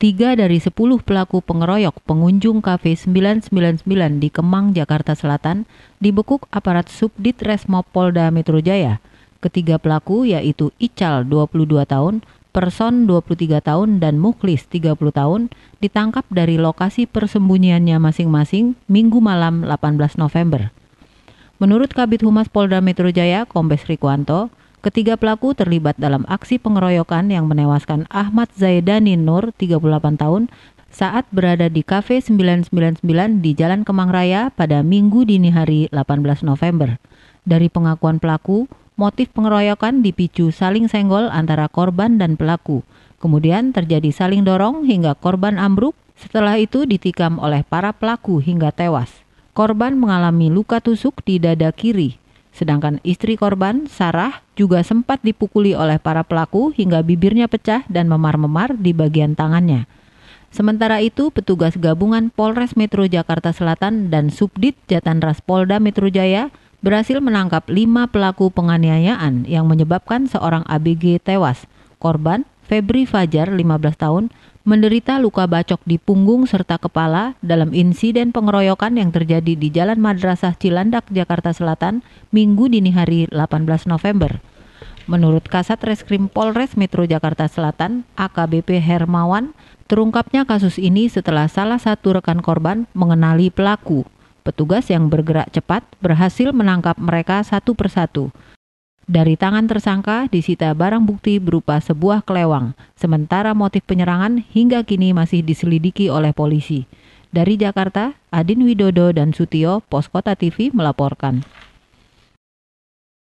Tiga dari sepuluh pelaku pengeroyok pengunjung kafe 999 di Kemang, Jakarta Selatan dibekuk aparat Subdit Resmo Polda Metro Jaya. Ketiga pelaku yaitu Ical 22 tahun, Person 23 tahun dan Muklis, 30 tahun ditangkap dari lokasi persembunyiannya masing-masing Minggu malam 18 November. Menurut Kabit Humas Polda Metro Jaya, Kombes Rikuanto, Ketiga pelaku terlibat dalam aksi pengeroyokan yang menewaskan Ahmad Zaidani Nur, 38 tahun, saat berada di Cafe 999 di Jalan Kemang Raya pada Minggu dini hari 18 November. Dari pengakuan pelaku, motif pengeroyokan dipicu saling senggol antara korban dan pelaku. Kemudian terjadi saling dorong hingga korban ambruk, setelah itu ditikam oleh para pelaku hingga tewas. Korban mengalami luka tusuk di dada kiri. Sedangkan istri korban, Sarah, juga sempat dipukuli oleh para pelaku hingga bibirnya pecah dan memar-memar di bagian tangannya. Sementara itu, petugas gabungan Polres Metro Jakarta Selatan dan Subdit Jatanras Polda Metro Jaya berhasil menangkap lima pelaku penganiayaan yang menyebabkan seorang ABG tewas. Korban Febri Fajar, 15 tahun, menderita luka bacok di punggung serta kepala dalam insiden pengeroyokan yang terjadi di Jalan Madrasah Cilandak, Jakarta Selatan, Minggu dini hari 18 November. Menurut Kasat Reskrim Polres Metro Jakarta Selatan, AKBP Hermawan, terungkapnya kasus ini setelah salah satu rekan korban mengenali pelaku. Petugas yang bergerak cepat berhasil menangkap mereka satu persatu. Dari tangan tersangka disita barang bukti berupa sebuah kelewang, sementara motif penyerangan hingga kini masih diselidiki oleh polisi. Dari Jakarta, Adin Widodo dan Sutio, Poskota TV melaporkan.